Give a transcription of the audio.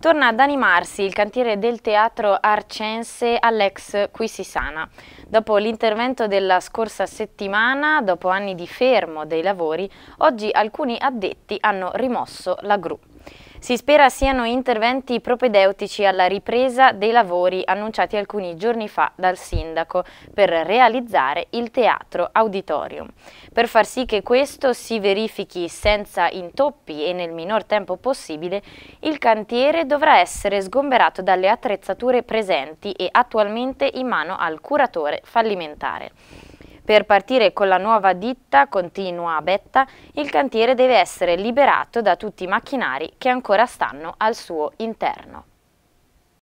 Torna ad animarsi il cantiere del teatro arcense all'ex Quisisana. Dopo l'intervento della scorsa settimana, dopo anni di fermo dei lavori, oggi alcuni addetti hanno rimosso la gru. Si spera siano interventi propedeutici alla ripresa dei lavori annunciati alcuni giorni fa dal sindaco per realizzare il teatro auditorium. Per far sì che questo si verifichi senza intoppi e nel minor tempo possibile, il cantiere dovrà essere sgomberato dalle attrezzature presenti e attualmente in mano al curatore fallimentare. Per partire con la nuova ditta, continua Betta, il cantiere deve essere liberato da tutti i macchinari che ancora stanno al suo interno.